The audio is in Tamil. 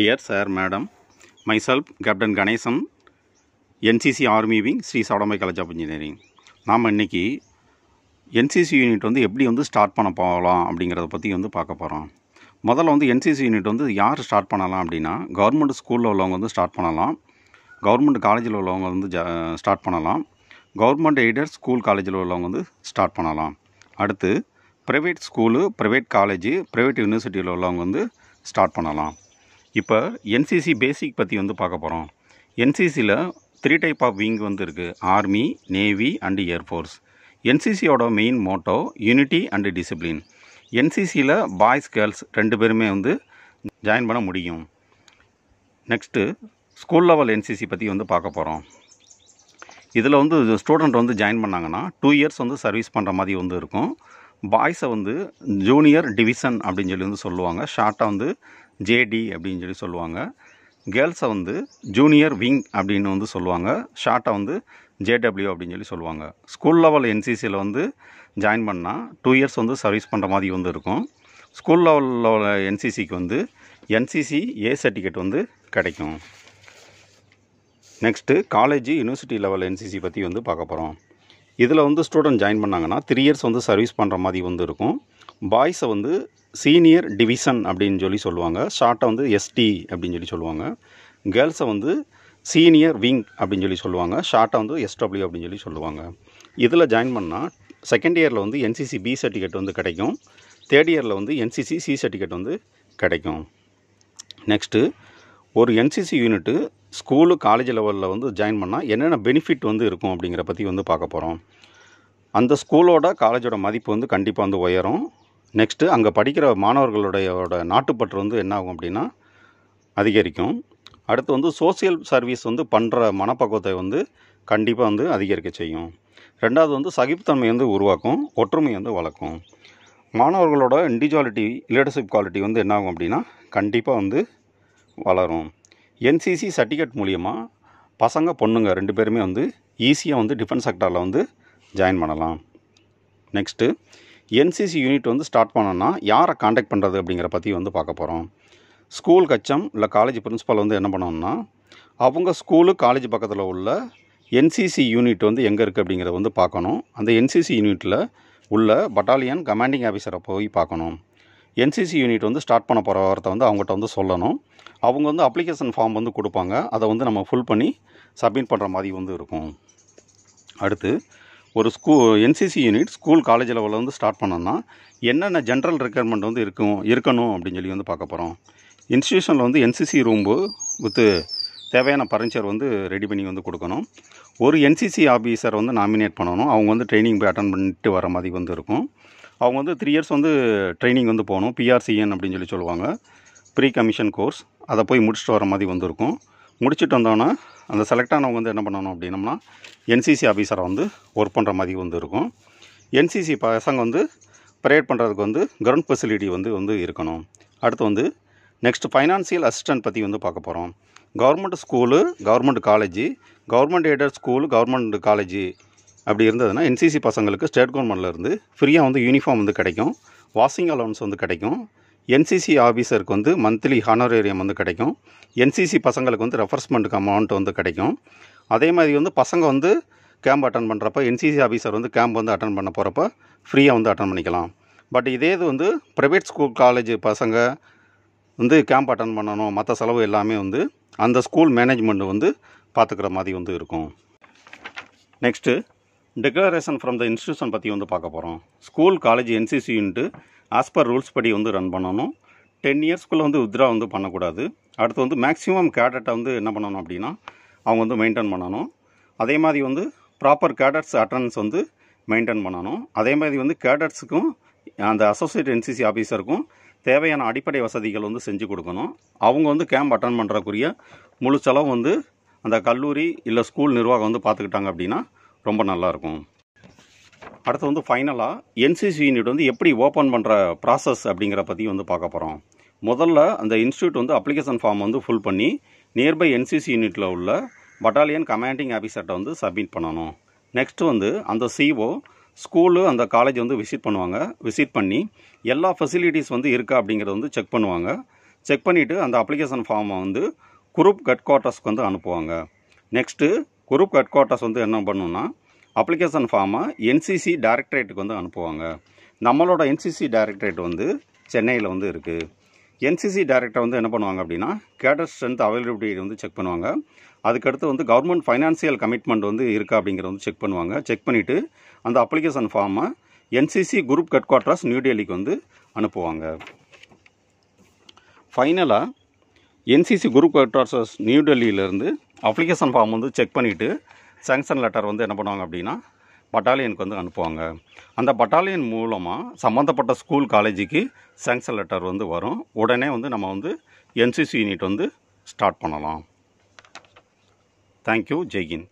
dear sir madam self captain Ganesan NCC army wing Sri Sowdambika college of engineering நாம் இன்றைக்கி என்சிசி யூனிட் வந்து எப்படி வந்து ஸ்டார்ட் பண்ண போகலாம் அப்படிங்கிறத பற்றி வந்து பார்க்க போகிறோம் முதல்ல வந்து என்சிசி யூனிட் வந்து யார் ஸ்டார்ட் பண்ணலாம் அப்படின்னா கவர்மெண்ட் ஸ்கூலில் உள்ளவங்க வந்து ஸ்டார்ட் பண்ணலாம் கவர்மெண்ட் காலேஜில் உள்ளவங்க வந்து ஸ்டார்ட் பண்ணலாம் கவர்மெண்ட் எய்டர் ஸ்கூல் காலேஜில் உள்ளவங்க வந்து ஸ்டார்ட் பண்ணலாம் அடுத்து private school private college private யூனிவர்சிட்டியில் உள்ளவங்க வந்து ஸ்டார்ட் பண்ணலாம் இப்போ என்சிசி பேசிக் பற்றி வந்து பார்க்க போகிறோம் என்சிசியில் த்ரீ டைப் ஆஃப் விங் வந்து இருக்குது ஆர்மி நேவி அண்டு ஏர்ஃபோர்ஸ் என்சிசியோட main motto unity and discipline என்சிசியில் பாய்ஸ் கேர்ள்ஸ் ரெண்டு பேருமே வந்து ஜாயின் பண்ண முடியும் நெக்ஸ்ட்டு ஸ்கூல் லெவல் என்சிசி பற்றி வந்து பார்க்க போகிறோம் இதில் வந்து ஸ்டூடெண்ட் வந்து ஜாயின் பண்ணாங்கன்னா டூ இயர்ஸ் வந்து சர்வீஸ் பண்ணுற மாதிரி வந்து இருக்கும் பாய்ஸை வந்து ஜூனியர் டிவிஷன் அப்படின்னு சொல்லி வந்து சொல்லுவாங்க ஷார்ட்டாக வந்து ஜேடி அப்படின்னு சொல்லி சொல்லுவாங்க கேர்ள்ஸை வந்து ஜூனியர் விங் அப்படின்னு வந்து சொல்லுவாங்க ஷார்ட்டை வந்து ஜேடபிள்யூ அப்படின்னு சொல்லி சொல்லுவாங்க ஸ்கூல் லெவல் என்சிசியில் வந்து ஜாயின் பண்ணால் டூ இயர்ஸ் வந்து சர்வீஸ் பண்ணுற மாதிரி வந்து இருக்கும் ஸ்கூல் லெவலில் என்சிசிக்கு வந்து என்சிசி ஏ சர்டிஃபிகேட் வந்து கிடைக்கும் next college university level NCC பற்றி வந்து பார்க்க போகிறோம் இதில் வந்து ஸ்டூடெண்ட் ஜாயின் பண்ணாங்கன்னா த்ரீ இயர்ஸ் வந்து சர்வீஸ் பண்ணுற மாதிரி வந்து இருக்கும் பாய்ஸை வந்து சீனியர் டிவிஷன் அப்படின்னு சொல்லி சொல்லுவாங்க ஷார்ட்டாக வந்து எஸ்டி அப்படின்னு சொல்லி சொல்லுவாங்க கேர்ள்ஸை வந்து சீனியர் விங் அப்படின்னு சொல்லி சொல்லுவாங்க ஷார்ட்டாக வந்து எஸ்டபிள்யூ அப்படின்னு சொல்லி சொல்லுவாங்க இதில் ஜாயின் பண்ணால் செகண்ட் இயரில் வந்து என்சிசி பி சர்டிஃபிகேட் வந்து கிடைக்கும் தேர்ட் இயரில் வந்து என்சிசி சி சர்டிஃபிகேட் வந்து கிடைக்கும் நெக்ஸ்ட்டு ஒரு என்சிசி யூனிட்டு ஸ்கூலு காலேஜ் லெவலில் வந்து ஜாயின் பண்ணால் என்னென்ன பெனிஃபிட் வந்து இருக்கும் அப்படிங்கிற பற்றி வந்து பார்க்க போகிறோம் அந்த ஸ்கூலோட காலேஜோட மதிப்பு வந்து கண்டிப்பாக வந்து உயரும் நெக்ஸ்ட்டு அங்கே படிக்கிற மாணவர்களுடைய நாட்டுப்பற்று வந்து என்ன ஆகும் அப்படின்னா அதிகரிக்கும் அடுத்து வந்து சோசியல் சர்வீஸ் வந்து பண்ணுற மனப்பக்குவத்தை வந்து கண்டிப்பாக வந்து அதிகரிக்க செய்யும் ரெண்டாவது வந்து சகிப்புத்தன்மை வந்து உருவாக்கும் ஒற்றுமை வந்து வளர்க்கும் மாணவர்களோட இண்டிவிஜுவாலிட்டி லீடர்ஷிப் குவாலிட்டி வந்து என்ன ஆகும் அப்படின்னா கண்டிப்பாக வந்து வளரும் என்சிசி சர்டிஃபிகேட் மூலியமாக பசங்க பொண்ணுங்க ரெண்டு பேருமே வந்து ஈஸியாக வந்து டிஃபென்ஸ் செக்டாரில் வந்து ஜாயின் பண்ணலாம் நெக்ஸ்ட்டு என்சிசி யூனிட் வந்து ஸ்டார்ட் பண்ணோன்னா யாரை காண்டாக்ட் பண்ணுறது அப்படிங்கிற பற்றி வந்து பார்க்க போகிறோம் ஸ்கூல் கச்சம் இல்லை காலேஜ் பிரின்ஸிபால் வந்து என்ன பண்ணோம்னா அவங்க ஸ்கூலு காலேஜ் பக்கத்தில் உள்ள என்சிசி யூனிட் வந்து எங்கே இருக்குது அப்படிங்கிறத வந்து பார்க்கணும் அந்த என்சிசி யூனிட்டில் உள்ள பட்டாலியன் கமாண்டிங் ஆஃபீஸரை போய் பார்க்கணும் என்சிசி யூனிட் வந்து ஸ்டார்ட் பண்ண போகிற வாரத்தை வந்து அவங்ககிட்ட வந்து சொல்லணும் அவங்க வந்து அப்ளிகேஷன் ஃபார்ம் வந்து கொடுப்பாங்க அதை வந்து நம்ம ஃபுல் பண்ணி சப்மிட் பண்ணுற மாதிரி வந்து இருக்கும் அடுத்து ஒரு ஸ்கூ என்சிசி யூனிட் ஸ்கூல் காலேஜ் லெவலில் வந்து ஸ்டார்ட் பண்ணோம்னா என்னென்ன ஜென்ரல் ரெக்குயர்மெண்ட் வந்து இருக்கும் இருக்கணும் அப்படின்னு சொல்லி வந்து பார்க்க போகிறோம் இன்ஸ்டியூஷனில் வந்து என்சிசி ரூம்பு வித்து தேவையான பர்னிச்சர் வந்து ரெடி பண்ணி வந்து கொடுக்கணும் ஒரு என்சிசி ஆஃபீஸர் வந்து நாமினேட் பண்ணணும் அவங்க வந்து ட்ரைனிங் போய் அட்டன் பண்ணிட்டு வர மாதிரி வந்து இருக்கும் அவங்க வந்து த்ரீ இயர்ஸ் வந்து ட்ரைனிங் வந்து போகணும் பிஆர்சிஎன் அப்படின்னு சொல்லி சொல்லுவாங்க ப்ரீ கமிஷன் கோர்ஸ் அதை போய் முடிச்சுட்டு வர மாதிரி வந்துருக்கும் முடிச்சுட்டு வந்தோன்னா அந்த செலக்ட் ஆனவங்க வந்து என்ன பண்ணணும் அப்படின்னம்னா என்சிசி ஆஃபீஸரை வந்து ஒர்க் பண்ணுற மாதிரி வந்து இருக்கும் என்சிசி பசங்க வந்து ப்ரைவேட் பண்ணுறதுக்கு வந்து கிரவுண்ட் ஃபெசிலிட்டி வந்து வந்து இருக்கணும் அடுத்து வந்து நெக்ஸ்ட் ஃபைனான்சியல் அசிஸ்டன்ட் பற்றி வந்து பார்க்க போகிறோம் government school government college government aided school government college அப்படி இருந்ததுன்னா என்சிசி பசங்களுக்கு ஸ்டேட் கவர்மெண்ட்லேருந்து ஃப்ரீயாக வந்து யூனிஃபார்ம் வந்து கிடைக்கும் வாஷிங் அலவன்ஸ் வந்து கிடைக்கும் என்சிசி ஆஃபீஸருக்கு வந்து மந்த்லி ஹானரேரியம் வந்து கிடைக்கும் என்சிசி பசங்களுக்கு வந்து ரெஃப்ரெஷ்மெண்ட் அமௌண்ட் வந்து கிடைக்கும் அதே மாதிரி வந்து பசங்க வந்து கேம்ப் அட்டன் பண்ணுறப்ப என்சிசி ஆஃபீஸர் வந்து கேம்ப் வந்து அட்டன் பண்ண போகிறப்ப ஃப்ரீயாக வந்து அட்டன் பண்ணிக்கலாம் பட் இதே இது வந்து ப்ரைவேட் ஸ்கூல் காலேஜ் பசங்க வந்து கேம்ப் அட்டன் பண்ணணும் மற்ற செலவு எல்லாமே வந்து அந்த ஸ்கூல் மேனேஜ்மெண்ட் வந்து பார்த்துக்கிற மாதிரி வந்து இருக்கும் next declaration from the institution பற்றி வந்து பார்க்க போகிறோம் ஸ்கூல் காலேஜ் என்சிசின்ட்டு யூனிட்டு ஆஸ் பர் ரூல்ஸ் படி வந்து ரன் பண்ணணும் டென் இயர்ஸ்க்குள்ளே வந்து வித்ரா வந்து பண்ணக்கூடாது அடுத்து வந்து மேக்ஸிமம் கேடட்டை வந்து என்ன பண்ணணும் அப்படின்னா அவங்க வந்து மெயின்டைன் பண்ணணும் அதே மாதிரி வந்து ப்ராப்பர் கேடட்ஸ் அட்டண்டன்ஸ் வந்து மெயின்டைன் பண்ணணும் அதே மாதிரி வந்து கேடட்ஸுக்கும் அந்த அசோசியேட் என்சிசி ஆஃபீஸருக்கும் தேவையான அடிப்படை வசதிகள் வந்து செஞ்சு கொடுக்கணும் அவங்க வந்து கேம்ப் அட்டன் பண்ணுறக்குரிய முழு செலவு வந்து அந்த கல்லூரி இல்லை ஸ்கூல் நிர்வாகம் வந்து பார்த்துக்கிட்டாங்க அப்படின்னா ரொம்ப நல்லாயிருக்கும் அடுத்து வந்து ஃபைனலாக என்சிசி யூனிட் வந்து எப்படி ஓப்பன் பண்ணுற ப்ராசஸ் அப்படிங்கிற பற்றி வந்து பார்க்க போகிறோம் முதல்ல அந்த இன்ஸ்டியூட் வந்து அப்ளிகேஷன் ஃபார்ம் வந்து ஃபுல் பண்ணி நியர்பை என்சிசி யூனிட்டில் உள்ள பட்டாலியன் கமாண்டிங் ஆஃபீஸர்கிட்ட வந்து சப்மிட் பண்ணணும் நெக்ஸ்ட் வந்து அந்த சிஓ ஸ்கூலு அந்த காலேஜ் வந்து விசிட் பண்ணுவாங்க விசிட் பண்ணி எல்லா ஃபெசிலிட்டிஸ் வந்து இருக்கா அப்படிங்கிறத வந்து செக் பண்ணுவாங்க செக் பண்ணிவிட்டு அந்த அப்ளிகேஷன் ஃபார்மை வந்து குரூப் ஹெட் குவார்ட்டர்ஸ்க்கு வந்து அனுப்புவாங்க நெக்ஸ்ட்டு குரூப் ஹெட் குவார்ட்டர்ஸ் வந்து என்ன பண்ணுன்னா அப்ளிகேஷன் ஃபார்மை என்சிசி டைரக்டரேட்டுக்கு வந்து அனுப்புவாங்க நம்மளோட என்சிசி டைரக்டரேட் வந்து சென்னையில் வந்து இருக்குது என்சிசி டைரக்டர் வந்து என்ன பண்ணுவாங்க அப்படின்னா கேடர் ஸ்ட்ரென்த் அவைலபிலிட்டி வந்து செக் பண்ணுவாங்க அதுக்கடுத்து வந்து கவர்மெண்ட் ஃபைனான்சியல் கமிட்மெண்ட் வந்து இருக்கா அப்படிங்கிறத வந்து செக் பண்ணுவாங்க செக் பண்ணிவிட்டு அந்த அப்ளிகேஷன் ஃபார்மை NCC group headquarters new டெல்லிக்கு வந்து அனுப்புவாங்க ஃபைனலாக NCC group headquarters new டெல்லியிலேருந்து அப்ளிகேஷன் ஃபார்ம் வந்து செக் பண்ணிவிட்டு சேங்ஷன் லெட்டர் வந்து என்ன பண்ணுவாங்க அப்படின்னா பட்டாலியனுக்கு வந்து அனுப்புவாங்க அந்த பட்டாலியன் மூலமாக சம்மந்தப்பட்ட ஸ்கூல் காலேஜுக்கு சேங்ஷன் லெட்டர் வந்து வரும் உடனே வந்து நம்ம வந்து என்சிசி யூனிட் வந்து ஸ்டார்ட் பண்ணலாம் தேங்க்யூ ஜெய்கின்